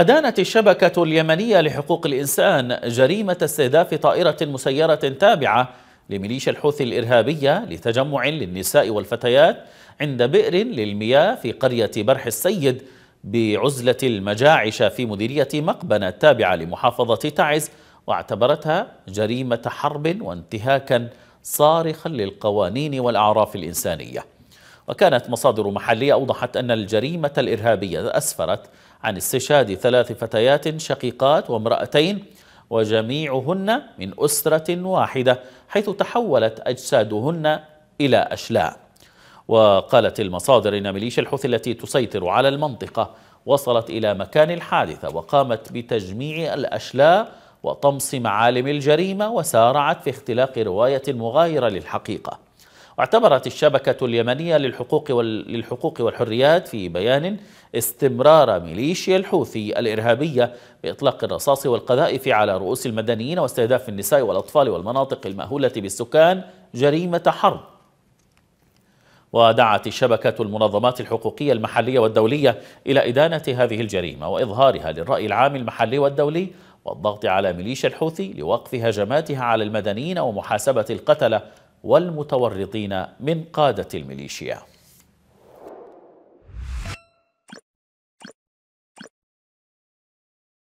أدانت الشبكة اليمنية لحقوق الإنسان جريمة استهداف طائرة مسيرة تابعة لميليشيا الحوثي الإرهابية لتجمع للنساء والفتيات عند بئر للمياه في قرية برح السيد بعزلة المجاعش في مديرية مقبنة التابعة لمحافظة تعز واعتبرتها جريمة حرب وانتهاكا صارخا للقوانين والأعراف الإنسانية وكانت مصادر محلية أوضحت أن الجريمة الإرهابية أسفرت عن استشهاد ثلاث فتيات شقيقات وامرأتين وجميعهن من أسرة واحدة حيث تحولت أجسادهن إلى أشلاء وقالت المصادر إن ميليشيا الحوثي التي تسيطر على المنطقة وصلت إلى مكان الحادثة وقامت بتجميع الأشلاء وطمس معالم الجريمة وسارعت في اختلاق رواية مغايرة للحقيقة اعتبرت الشبكة اليمنية للحقوق, وال... للحقوق والحريات في بيان استمرار ميليشيا الحوثي الإرهابية بإطلاق الرصاص والقذائف على رؤوس المدنيين واستهداف النساء والأطفال والمناطق المأهولة بالسكان جريمة حرب ودعت الشبكة المنظمات الحقوقية المحلية والدولية إلى إدانة هذه الجريمة وإظهارها للرأي العام المحلي والدولي والضغط على ميليشيا الحوثي لوقف هجماتها على المدنيين ومحاسبة القتلة والمتورطين من قادة الميليشيا